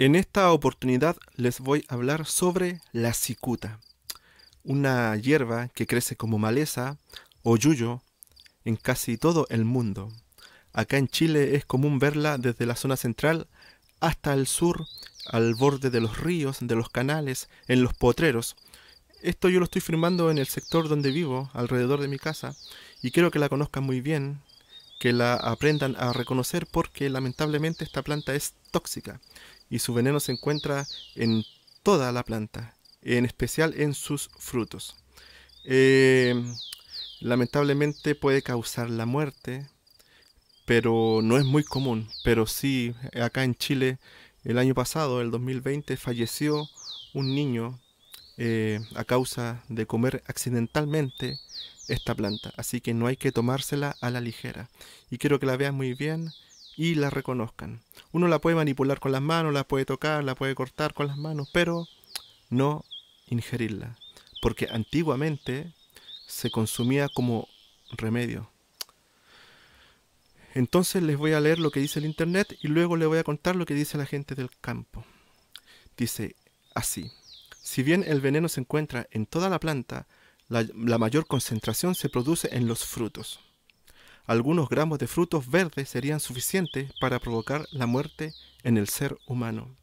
En esta oportunidad les voy a hablar sobre la cicuta, una hierba que crece como maleza o yuyo en casi todo el mundo. Acá en Chile es común verla desde la zona central hasta el sur, al borde de los ríos, de los canales, en los potreros. Esto yo lo estoy firmando en el sector donde vivo, alrededor de mi casa, y quiero que la conozcan muy bien, que la aprendan a reconocer porque lamentablemente esta planta es tóxica y su veneno se encuentra en toda la planta, en especial en sus frutos. Eh, lamentablemente puede causar la muerte, pero no es muy común. Pero sí, acá en Chile, el año pasado, el 2020, falleció un niño eh, a causa de comer accidentalmente esta planta. Así que no hay que tomársela a la ligera. Y quiero que la veas muy bien y la reconozcan. Uno la puede manipular con las manos, la puede tocar, la puede cortar con las manos, pero no ingerirla, porque antiguamente se consumía como remedio. Entonces les voy a leer lo que dice el Internet y luego les voy a contar lo que dice la gente del campo. Dice así, si bien el veneno se encuentra en toda la planta, la, la mayor concentración se produce en los frutos algunos gramos de frutos verdes serían suficientes para provocar la muerte en el ser humano.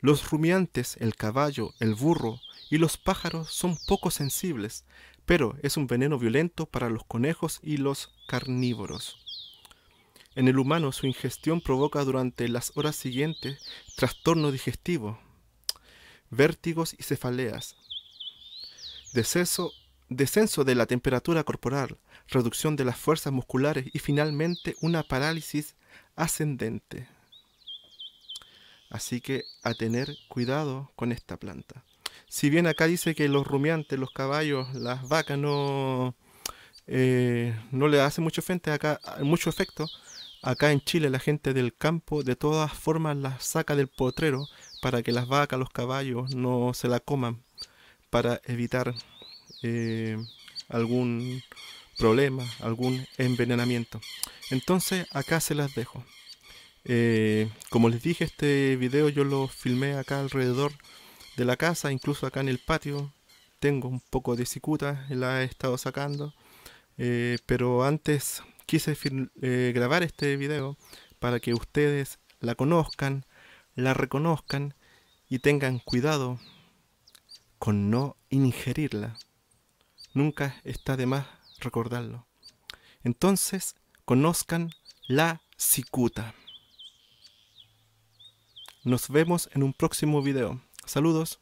Los rumiantes, el caballo, el burro y los pájaros son poco sensibles, pero es un veneno violento para los conejos y los carnívoros. En el humano su ingestión provoca durante las horas siguientes trastorno digestivo, vértigos y cefaleas, deceso descenso de la temperatura corporal, reducción de las fuerzas musculares y finalmente una parálisis ascendente. Así que a tener cuidado con esta planta. Si bien acá dice que los rumiantes, los caballos, las vacas no, eh, no le hacen mucho, frente acá, mucho efecto, acá en Chile la gente del campo de todas formas la saca del potrero para que las vacas, los caballos no se la coman para evitar eh, algún problema, algún envenenamiento. Entonces acá se las dejo. Eh, como les dije, este video yo lo filmé acá alrededor de la casa, incluso acá en el patio. Tengo un poco de cicuta, la he estado sacando. Eh, pero antes quise grabar este video para que ustedes la conozcan, la reconozcan y tengan cuidado con no ingerirla nunca está de más recordarlo. Entonces, conozcan la cicuta. Nos vemos en un próximo video. Saludos.